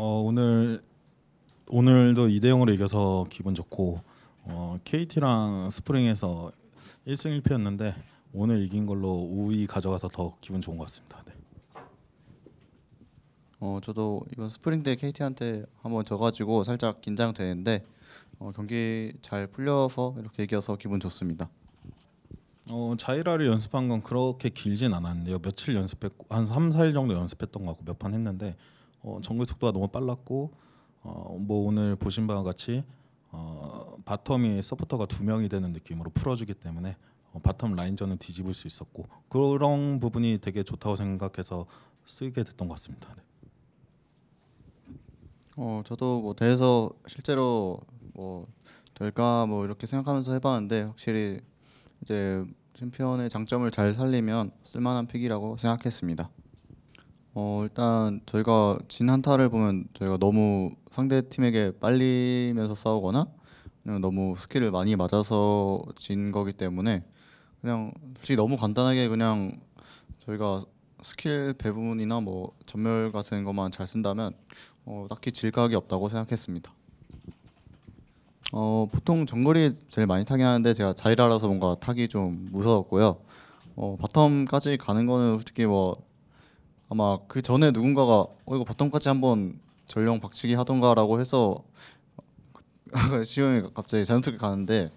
어, 오늘 오늘도 이대용으로 이겨서 기분 좋고 어, KT랑 스프링에서 1승 1패였는데 오늘 이긴 걸로 우위 가져가서 더 기분 좋은 것 같습니다. 네. 어 저도 이번 스프링 때 KT한테 한번 져가지고 살짝 긴장되는데 어, 경기 잘 풀려서 이렇게 이겨서 기분 좋습니다. 어 자이라를 연습한 건 그렇게 길진 않았는데요. 며칠 연습했고 한 3, 4일 정도 연습했던 것 같고 몇 판 했는데 어, 정글 속도가 너무 빨랐고 어, 뭐 오늘 보신 바와 같이 어, 바텀이 서포터가 두 명이 되는 느낌으로 풀어주기 때문에 어, 바텀 라인전을 뒤집을 수 있었고 그런 부분이 되게 좋다고 생각해서 쓰게 됐던 것 같습니다. 네. 어 저도 뭐대회서 실제로 뭐 될까 뭐 이렇게 생각하면서 해봤는데 확실히 이제 챔피언의 장점을 잘 살리면 쓸만한 픽이라고 생각했습니다. 어 일단 저희가 진 한타를 보면 저희가 너무 상대 팀에게 빨리면서 싸우거나 그냥 너무 스킬을 많이 맞아서 진 거기 때문에 그냥 솔직히 너무 간단하게 그냥 저희가 스킬 배분이나 뭐 전멸 같은 것만 잘 쓴다면 어, 딱히 질각이 없다고 생각했습니다. 어, 보통 정글이 제일 많이 타긴 하는데 제가 자이라라서 뭔가 타기 좀 무서웠고요. 어, 바텀까지 가는 거는 솔직히 뭐 아마 그 전에 누군가가 어 이거 보통까지 한 번 전령 박치기 하던가라고 해서 시영이 갑자기 자연스럽게 가는데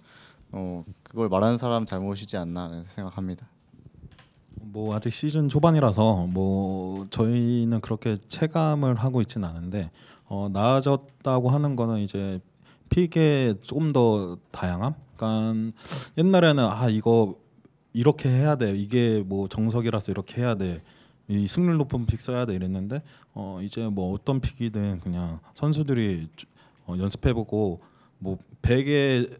어 그걸 말하는 사람 잘못이지 않나 생각합니다. 뭐 아직 시즌 초반이라서 뭐 저희는 그렇게 체감을 하고 있지는 않은데 어 나아졌다고 하는 거는 이제 픽의 조더 다양함. 그러니까 옛날에는 아 이거 이렇게 해야 돼. 이게 뭐 정석이라서 이렇게 해야 돼. 이 승률 높은 픽 써야 돼 이랬는데 어 이제 뭐 어떤 픽이든 그냥 선수들이 어 연습해보고 뭐 100의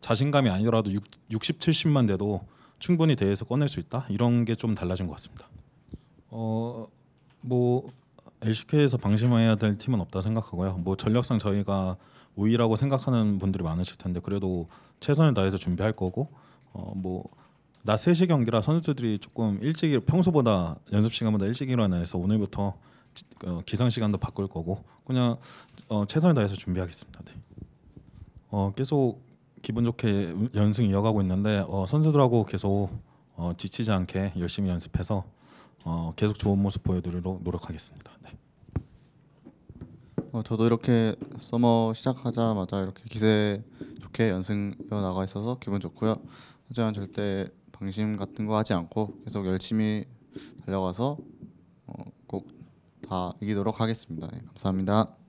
자신감이 아니더라도 6, 60, 70만 돼도 충분히 대회에서 꺼낼 수 있다 이런 게 좀 달라진 것 같습니다. 어 뭐 LCK에서 방심해야 될 팀은 없다 생각하고요. 뭐 전력상 저희가 우위라고 생각하는 분들이 많으실 텐데 그래도 최선을 다해서 준비할 거고 어뭐 낮 3시 경기라 선수들이 조금 일찍 평소보다 연습 시간보다 일찍 일어나서 오늘부터 어, 기상 시간도 바꿀 거고 그냥 어, 최선을 다해서 준비하겠습니다. 네. 어, 계속 기분 좋게 연승 이어가고 있는데 어, 선수들하고 계속 어, 지치지 않게 열심히 연습해서 어, 계속 좋은 모습 보여드리도록 노력하겠습니다. 네. 어, 저도 이렇게 서머 시작하자마자 이렇게 기세 좋게 연승 이어나가 있어서 기분 좋고요. 하지만 절대 방심 같은 거 하지 않고 계속 열심히 달려가서 어, 꼭다 이기도록 하겠습니다. 네, 감사합니다.